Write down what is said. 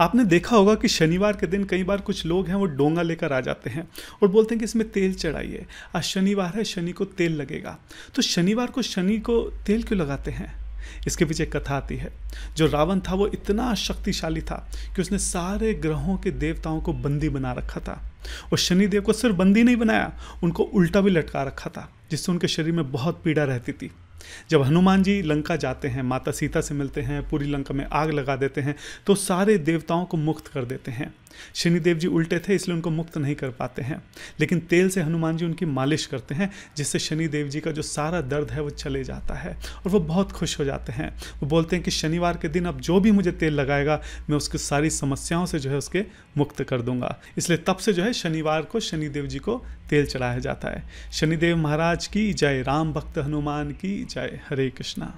आपने देखा होगा कि शनिवार के दिन कई बार कुछ लोग हैं वो डोंगा लेकर आ जाते हैं और बोलते हैं कि इसमें तेल चढ़ाइए आज शनिवार है शनि को तेल लगेगा तो शनिवार को शनि को तेल क्यों लगाते हैं इसके पीछे कथा आती है जो रावण था वो इतना शक्तिशाली था कि उसने सारे ग्रहों के देवताओं को बंदी बना रखा था और शनिदेव को सिर्फ बंदी नहीं बनाया उनको उल्टा भी लटका रखा था जिससे उनके शरीर में बहुत पीड़ा रहती थी जब हनुमान जी लंका जाते हैं माता सीता से मिलते हैं पूरी लंका में आग लगा देते हैं तो सारे देवताओं को मुक्त कर देते हैं शनिदेव जी उल्टे थे इसलिए उनको मुक्त नहीं कर पाते हैं लेकिन तेल से हनुमान जी उनकी मालिश करते हैं जिससे शनिदेव जी का जो सारा दर्द है वो चले जाता है और वो बहुत खुश हो जाते हैं वो बोलते हैं कि शनिवार के दिन अब जो भी मुझे तेल लगाएगा मैं उसकी सारी समस्याओं से जो है उसके मुक्त कर दूंगा इसलिए तब से जो है शनिवार को शनिदेव जी को तेल चढ़ाया जाता है शनिदेव महाराज की जय राम भक्त हनुमान की जय हरे कृष्णा